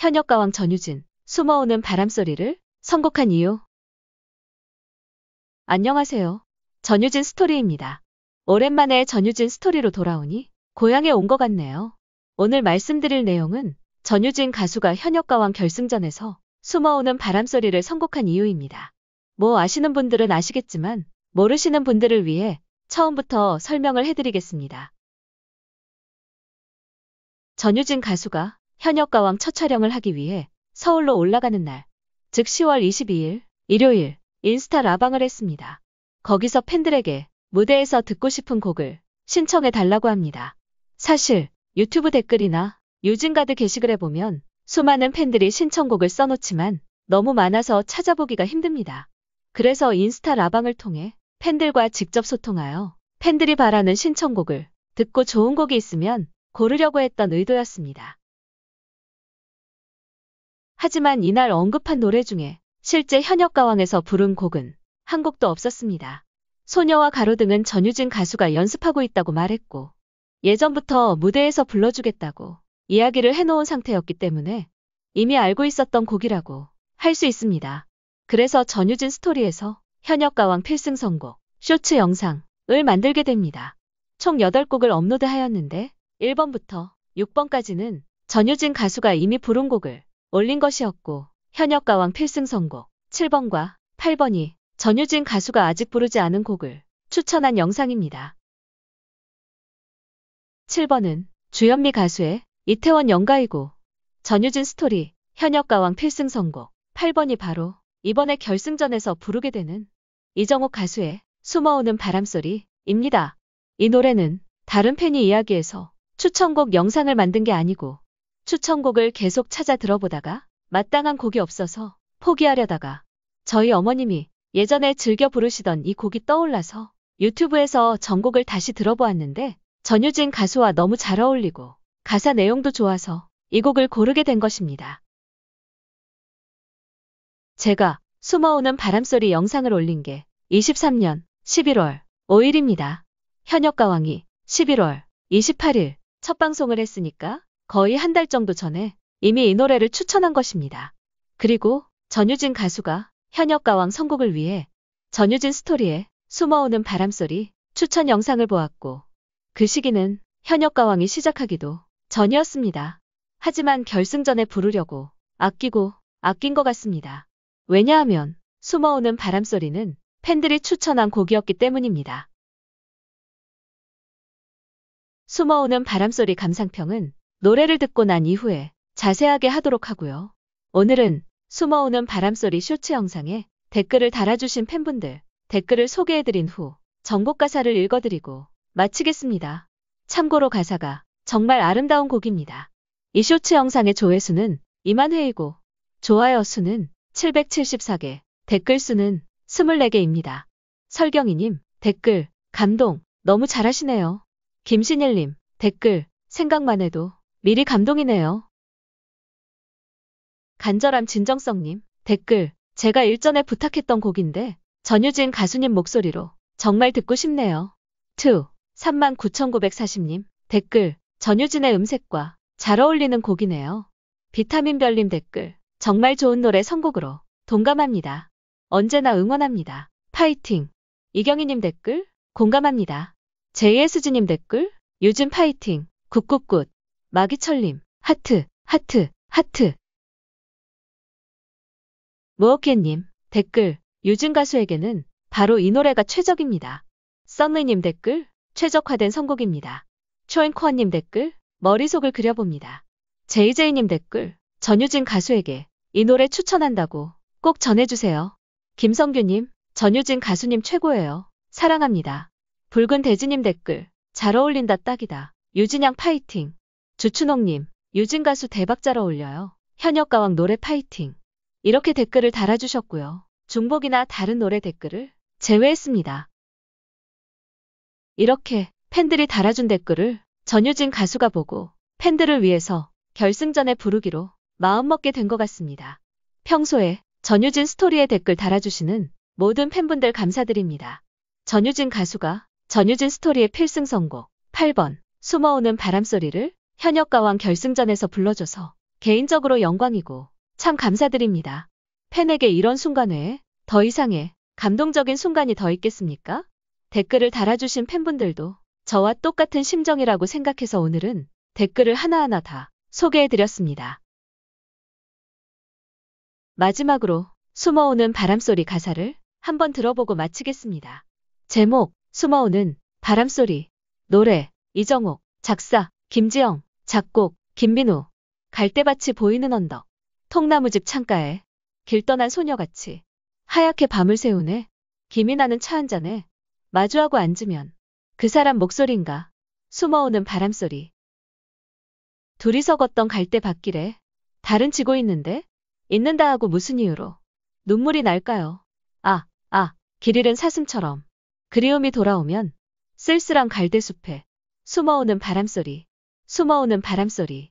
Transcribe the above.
현역가왕 전유진, 숨어오는 바람소리를 선곡한 이유. 안녕하세요. 전유진 스토리입니다. 오랜만에 전유진 스토리로 돌아오니 고향에 온 것 같네요. 오늘 말씀드릴 내용은 전유진 가수가 현역가왕 결승전에서 숨어오는 바람소리를 선곡한 이유입니다. 뭐 아시는 분들은 아시겠지만 모르시는 분들을 위해 처음부터 설명을 해드리겠습니다. 전유진 가수가 현역 가왕 첫 촬영을 하기 위해 서울로 올라가는 날, 즉 10월 22일 일요일 인스타 라방을 했습니다. 거기서 팬들에게 무대에서 듣고 싶은 곡을 신청해 달라고 합니다. 사실 유튜브 댓글이나 유진가드 게시글에 보면 수많은 팬들이 신청곡을 써놓지만 너무 많아서 찾아보기가 힘듭니다. 그래서 인스타 라방을 통해 팬들과 직접 소통하여 팬들이 바라는 신청곡을 듣고 좋은 곡이 있으면 고르려고 했던 의도였습니다. 하지만 이날 언급한 노래 중에 실제 현역 가왕에서 부른 곡은 한 곡도 없었습니다. 소녀와 가로등은 전유진 가수가 연습하고 있다고 말했고 예전부터 무대에서 불러주겠다고 이야기를 해놓은 상태였기 때문에 이미 알고 있었던 곡이라고 할 수 있습니다. 그래서 전유진 스토리에서 현역 가왕 필승 선곡 쇼츠 영상을 만들게 됩니다. 총 8곡을 업로드하였는데 1번부터 6번까지는 전유진 가수가 이미 부른 곡을 올린 것이었고 현역 가왕 필승 선곡 7번과 8번이 전유진 가수가 아직 부르지 않은 곡을 추천한 영상입니다. 7번은 주현미 가수의 이태원 연가이고 전유진 스토리 현역 가왕 필승 선곡 8번이 바로 이번에 결승전에서 부르게 되는 이정옥 가수의 숨어오는 바람소리입니다. 이 노래는 다른 팬이 이야기해서 추천곡 영상을 만든 게 아니고 추천곡을 계속 찾아 들어보다가 마땅한 곡이 없어서 포기하려다가 저희 어머님이 예전에 즐겨 부르시던 이 곡이 떠올라서 유튜브에서 전곡을 다시 들어보았는데 전유진 가수와 너무 잘 어울리고 가사 내용도 좋아서 이 곡을 고르게 된 것입니다. 제가 숨어오는 바람소리 영상을 올린 게 23년 11월 5일입니다. 현역 가왕이 11월 28일 첫 방송을 했으니까 거의 한 달 정도 전에 이미 이 노래를 추천한 것입니다. 그리고 전유진 가수가 현역 가왕 선곡을 위해 전유진 스토리에 숨어오는 바람소리 추천 영상을 보았고 그 시기는 현역 가왕이 시작하기도 전이었습니다. 하지만 결승전에 부르려고 아끼고 아낀 것 같습니다. 왜냐하면 숨어오는 바람소리는 팬들이 추천한 곡이었기 때문입니다. 숨어오는 바람소리 감상평은 노래를 듣고 난 이후에 자세하게 하도록 하고요. 오늘은 숨어오는 바람소리 쇼츠 영상에 댓글을 달아주신 팬분들 댓글을 소개해드린 후 전곡 가사를 읽어드리고 마치겠습니다. 참고로 가사가 정말 아름다운 곡입니다. 이 쇼츠 영상의 조회수는 2만 회이고 좋아요 수는 774개, 댓글 수는 24개입니다. 설경이님 댓글 감동 너무 잘하시네요. 김신일님 댓글 생각만 해도 미리 감동이네요. 간절함 진정성님, 댓글. 제가 일전에 부탁했던 곡인데, 전유진 가수님 목소리로 정말 듣고 싶네요. 2. 39,940님, 댓글. 전유진의 음색과 잘 어울리는 곡이네요. 비타민별님 댓글. 정말 좋은 노래 선곡으로 동감합니다. 언제나 응원합니다. 파이팅. 이경희님 댓글. 공감합니다. 제이수진님 댓글. 요즘 파이팅. 굿굿굿. 마기철님, 하트, 하트, 하트. 무어케님 댓글, 요즘 가수에게는 바로 이 노래가 최적입니다. 썬느님 댓글, 최적화된 선곡입니다. 초인코어님 댓글, 머릿속을 그려봅니다. 제이제이님 댓글, 전유진 가수에게 이 노래 추천한다고 꼭 전해주세요. 김성규님, 전유진 가수님 최고예요. 사랑합니다. 붉은 돼지님 댓글, 잘 어울린다 딱이다. 유진양 파이팅. 주춘옥님, 유진 가수 대박잘 어울려요. 현역 가왕 노래 파이팅. 이렇게 댓글을 달아주셨고요. 중복이나 다른 노래 댓글을 제외했습니다. 이렇게 팬들이 달아준 댓글을 전유진 가수가 보고 팬들을 위해서 결승전에 부르기로 마음먹게 된 것 같습니다. 평소에 전유진 스토리에 댓글 달아주시는 모든 팬분들 감사드립니다. 전유진 가수가 전유진 스토리의 필승 선곡 8번 숨어오는 바람소리를 현역가왕 결승전에서 불러줘서 개인적으로 영광이고 참 감사드립니다. 팬에게 이런 순간 외에 더 이상의 감동적인 순간이 더 있겠습니까? 댓글을 달아주신 팬분들도 저와 똑같은 심정이라고 생각해서 오늘은 댓글을 하나하나 다 소개해드렸습니다. 마지막으로 숨어오는 바람소리 가사를 한번 들어보고 마치겠습니다. 제목 숨어오는 바람소리 노래 이정옥 작사 김지영 작곡 김민우 갈대밭이 보이는 언덕 통나무집 창가에 길 떠난 소녀같이 하얗게 밤을 세우네 김이 나는 차 한 잔에 마주하고 앉으면 그 사람 목소린가 숨어오는 바람소리 둘이서 걷던 갈대밭길에 달은 지고 있는데 있는다 하고 무슨 이유로 눈물이 날까요 아 아길 잃은 사슴처럼 그리움이 돌아오면 쓸쓸한 갈대숲에 숨어오는 바람소리 숨어오는 바람소리